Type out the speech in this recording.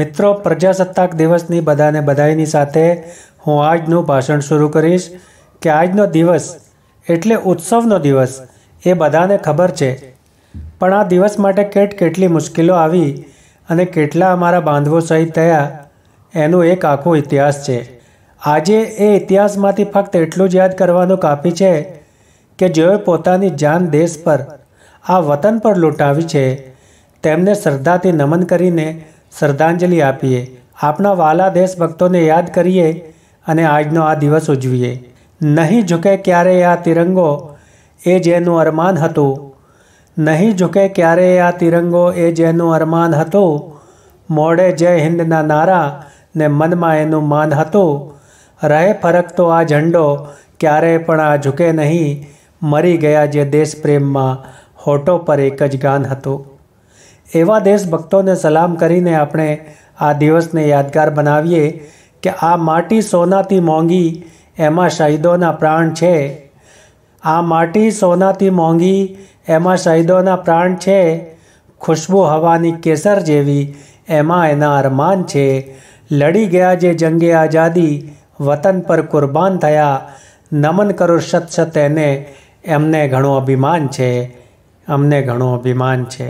મિત્રો પ્રજાસત્તાક દિવસની બધાને બધાઈની સાથે હું આજનું ભાષણ શરૂ કરીશ કે આજનો દિવસ એટલે ઉત્સવનો દિવસ એ બધાને ખબર છે પણ આ દિવસ માટે કેટ કેટલી મુશ્કેલીઓ આવી અને કેટલા અમારા બાંધવો સહિત થયા એનું એક આખો ઇતિહાસ છે આજે એ ઇતિહાસમાંથી ફક્ત એટલું જ યાદ કરવાનું કાપી છે કે જેઓએ પોતાની જાન દેશ પર આ વતન પર લૂંટાવી છે તેમને શ્રદ્ધાથી નમન કરીને શ્રદ્ધાંજલિ આપીએ આપણા વાલા દેશભક્તોને યાદ કરીએ અને આજનો આ દિવસ ઉજવીએ નહીં ઝૂકે ક્યારેય આ તિરંગો એ જેનું અરમાન હતું નહીં ઝૂકે ક્યારેય આ તિરંગો એ જેનું અરમાન હતું મોડે જય હિન્દના નારા ને મનમાં એનું માન હતું રહે ફરક તો આ ઝંડો ક્યારેય પણ આ ઝૂકે નહીં મરી ગયા જે દેશ પ્રેમમાં હોટો પર એક જ ગાન હતું એવા દેશભક્તોને સલામ કરીને આપણે આ દિવસને યાદગાર બનાવીએ કે આ માટી સોનાથી મોંઘી એમાં શહીદોના પ્રાણ છે આ માટી સોનાથી મોંઘી એમાં શહીદોના પ્રાણ છે ખુશ્બુ હવાની કેસર જેવી એમાં એના અરમાન છે લડી ગયા જે જંગે આઝાદી વતન પર કુરબાન થયા નમન કરો સત સત એને એમને ઘણું અભિમાન છે અમને ઘણું અભિમાન છે